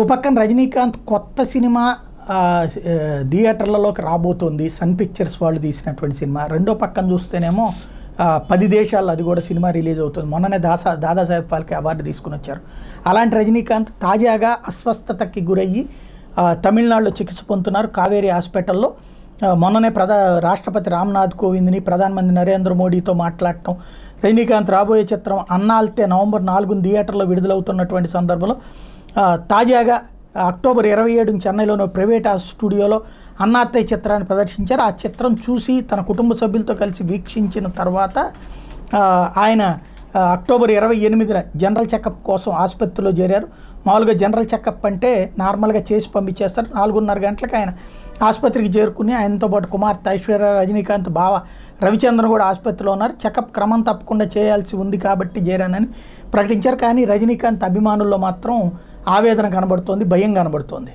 ఓ పక్కన రజనీకాంత్ కొత్త సినిమా థియేటర్లలోకి రాబోతోంది సన్ పిక్చర్స్ వాళ్ళు తీసినటువంటి సినిమా రెండో పక్కన చూస్తేనేమో పది దేశాల్లో అది కూడా సినిమా రిలీజ్ అవుతుంది మొన్ననే దాసా దాదాసాహెబ్ ఫాల్కే అవార్డు తీసుకుని వచ్చారు అలాంటి రజనీకాంత్ తాజాగా అస్వస్థతకి గురయ్యి తమిళనాడులో చికిత్స పొందుతున్నారు కావేరీ హాస్పిటల్లో మొన్ననే ప్రధా రాష్ట్రపతి రామ్నాథ్ కోవింద్ని ప్రధానమంత్రి నరేంద్ర మోడీతో మాట్లాడటం రజనీకాంత్ రాబోయే చిత్రం అన్నాల్తే నవంబర్ నాలుగున థియేటర్లో విడుదలవుతున్నటువంటి సందర్భంలో తాజాగా అక్టోబర్ ఇరవై ఏడున చెన్నైలోని ప్రైవేట్ స్టూడియోలో అన్నాత్తయ్య చిత్రాన్ని ప్రదర్శించారు ఆ చిత్రం చూసి తన కుటుంబ సభ్యులతో కలిసి వీక్షించిన తర్వాత ఆయన అక్టోబర్ ఇరవై ఎనిమిదిన జనరల్ చెకప్ కోసం ఆసుపత్రిలో చేరారు మామూలుగా జనరల్ చెకప్ అంటే నార్మల్గా చేసి పంపించేస్తారు నాలుగున్నర గంటలకు ఆయన ఆసుపత్రికి చేరుకుని ఆయనతో పాటు కుమార్తె ఐశ్వర్య రజనీకాంత్ బావ రవిచంద్రన్ కూడా ఆసుపత్రిలో ఉన్నారు చెకప్ క్రమం తప్పకుండా చేయాల్సి ఉంది కాబట్టి చేరానని ప్రకటించారు కానీ రజనీకాంత్ అభిమానుల్లో మాత్రం ఆవేదన కనబడుతోంది భయం కనబడుతోంది